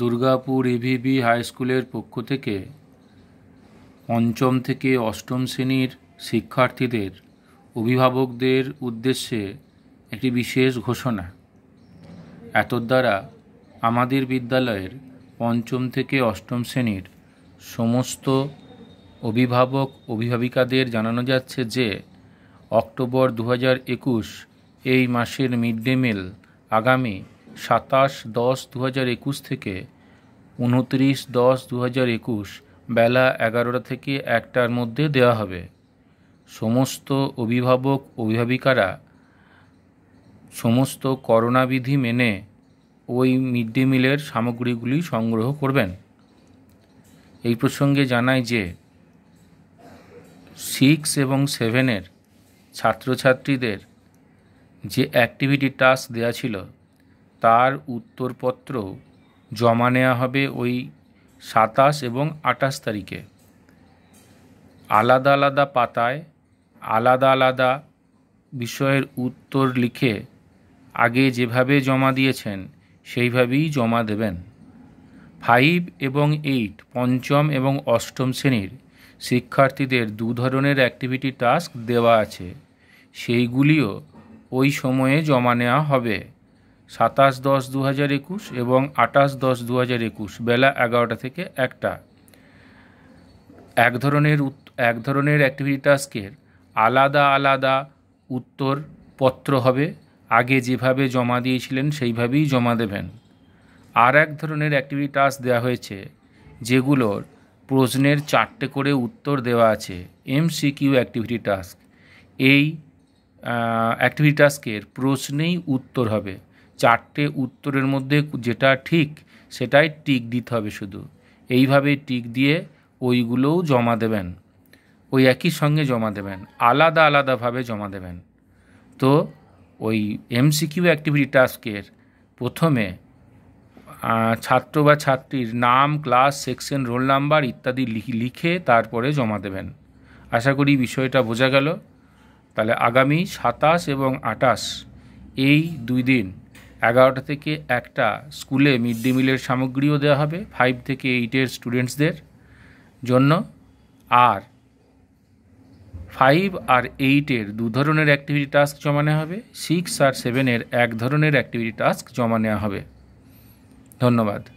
Durgapur এভিবি high স্কুলের পক্ষ থেকে পঞ্চম থেকে অষ্টম শ্রেণীর শিক্ষার্থীদের অভিভাবকদের উদ্দেশ্যে একটি বিশেষ ঘোষণা এত দ্বারা আমাদের বিদ্যালয়ের পঞ্চম থেকে অষ্টম শ্রেণীর সমস্ত অভিভাবক অভিভাবিকাদের জানানো যাচ্ছে যে অক্টোবর দু একুশ এই মাসের মিড ডে মিল আগামী সাতাশ দশ দু হাজার একুশ থেকে উনত্রিশ দশ দু হাজার একুশ বেলা এগারোটা থেকে একটার মধ্যে দেওয়া হবে সমস্ত অভিভাবক অভিভাবিকারা সমস্ত করোনাবিধি মেনে ওই মিড ডে মিলের সামগ্রীগুলি সংগ্রহ করবেন এই প্রসঙ্গে জানাই যে সিক্স এবং সেভেনের ছাত্রছাত্রীদের যে অ্যাক্টিভিটি টাস্ক দেওয়া ছিল তার উত্তরপত্র জমা নেওয়া হবে ওই সাতাশ এবং আঠাশ তারিখে আলাদা আলাদা পাতায় আলাদা আলাদা বিষয়ের উত্তর লিখে আগে যেভাবে জমা দিয়েছেন সেইভাবেই জমা দেবেন ফাইভ এবং এইট পঞ্চম এবং অষ্টম শ্রেণীর শিক্ষার্থীদের দু ধরনের অ্যাক্টিভিটি টাস্ক দেওয়া আছে সেইগুলিও ওই সময়ে জমা নেওয়া হবে সাতাশ দশ দু হাজার একুশ এবং আটাশ দশ দু হাজার একুশ বেলা এগারোটা থেকে একটা এক ধরনের এক ধরনের অ্যাক্টিভিটি টাস্কের আলাদা আলাদা উত্তর পত্র হবে আগে যেভাবে জমা দিয়েছিলেন সেইভাবেই জমা দেবেন আর এক ধরনের অ্যাক্টিভিটি টাস্ক দেওয়া হয়েছে যেগুলোর প্রশ্নের চারটে করে উত্তর দেওয়া আছে M C Q activity task এই অ্যাক্টিভিটি টাস্কের প্রশ্নেই উত্তর হবে চারটে উত্তরের মধ্যে যেটা ঠিক সেটাই টিক দিতে হবে শুধু এইভাবে টিক দিয়ে ওইগুলোও জমা দেবেন ওই একই সঙ্গে জমা দেবেন আলাদা আলাদাভাবে জমা দেবেন তো ওই এমসিকিউ অ্যাক্টিভিটি টাস্কের প্রথমে ছাত্র বা ছাত্রীর নাম ক্লাস সেকশন রোল নাম্বার ইত্যাদি লিখে তারপরে জমা দেবেন আশা করি বিষয়টা বোঝা গেল তাহলে আগামী সাতাশ এবং আটাশ এই দুই দিন এগারোটা থেকে একটা স্কুলে মিড ডে মিলের সামগ্রীও দেওয়া হবে ফাইভ থেকে এইটের স্টুডেন্টসদের জন্য আর ফাইভ আর এইটের দু ধরনের অ্যাক্টিভিটি টাস্ক জমা নেওয়া হবে সিক্স আর সেভেনের এক ধরনের অ্যাক্টিভিটি টাস্ক জমা নেওয়া হবে ধন্যবাদ